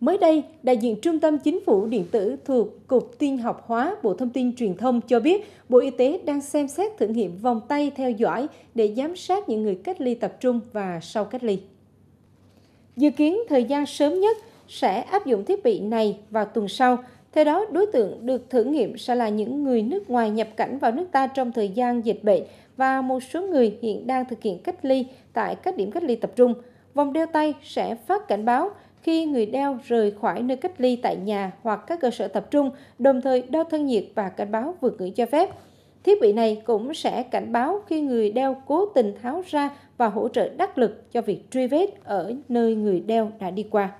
Mới đây, đại diện Trung tâm Chính phủ Điện tử thuộc Cục Tin học hóa Bộ Thông tin Truyền thông cho biết Bộ Y tế đang xem xét thử nghiệm vòng tay theo dõi để giám sát những người cách ly tập trung và sau cách ly. Dự kiến thời gian sớm nhất sẽ áp dụng thiết bị này vào tuần sau. Theo đó, đối tượng được thử nghiệm sẽ là những người nước ngoài nhập cảnh vào nước ta trong thời gian dịch bệnh và một số người hiện đang thực hiện cách ly tại các điểm cách ly tập trung. Vòng đeo tay sẽ phát cảnh báo – khi người đeo rời khỏi nơi cách ly tại nhà hoặc các cơ sở tập trung, đồng thời đo thân nhiệt và cảnh báo vượt ngưỡng cho phép. Thiết bị này cũng sẽ cảnh báo khi người đeo cố tình tháo ra và hỗ trợ đắc lực cho việc truy vết ở nơi người đeo đã đi qua.